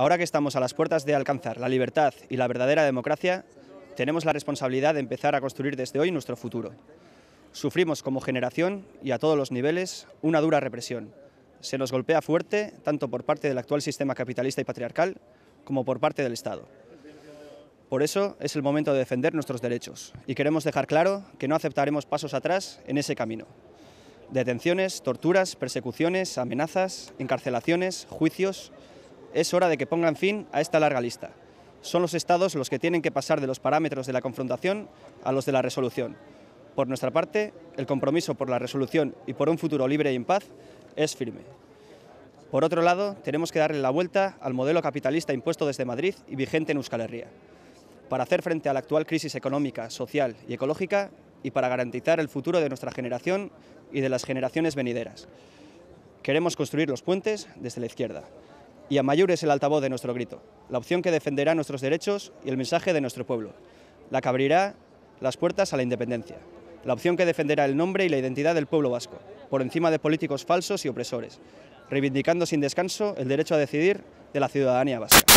Ahora que estamos a las puertas de alcanzar la libertad y la verdadera democracia, tenemos la responsabilidad de empezar a construir desde hoy nuestro futuro. Sufrimos como generación y a todos los niveles una dura represión. Se nos golpea fuerte tanto por parte del actual sistema capitalista y patriarcal como por parte del Estado. Por eso es el momento de defender nuestros derechos y queremos dejar claro que no aceptaremos pasos atrás en ese camino. Detenciones, torturas, persecuciones, amenazas, encarcelaciones, juicios, es hora de que pongan fin a esta larga lista. Son los Estados los que tienen que pasar de los parámetros de la confrontación a los de la resolución. Por nuestra parte, el compromiso por la resolución y por un futuro libre y en paz es firme. Por otro lado, tenemos que darle la vuelta al modelo capitalista impuesto desde Madrid y vigente en Euskal Herria, para hacer frente a la actual crisis económica, social y ecológica y para garantizar el futuro de nuestra generación y de las generaciones venideras. Queremos construir los puentes desde la izquierda y a Mayur es el altavoz de nuestro grito, la opción que defenderá nuestros derechos y el mensaje de nuestro pueblo, la que abrirá las puertas a la independencia, la opción que defenderá el nombre y la identidad del pueblo vasco, por encima de políticos falsos y opresores, reivindicando sin descanso el derecho a decidir de la ciudadanía vasca.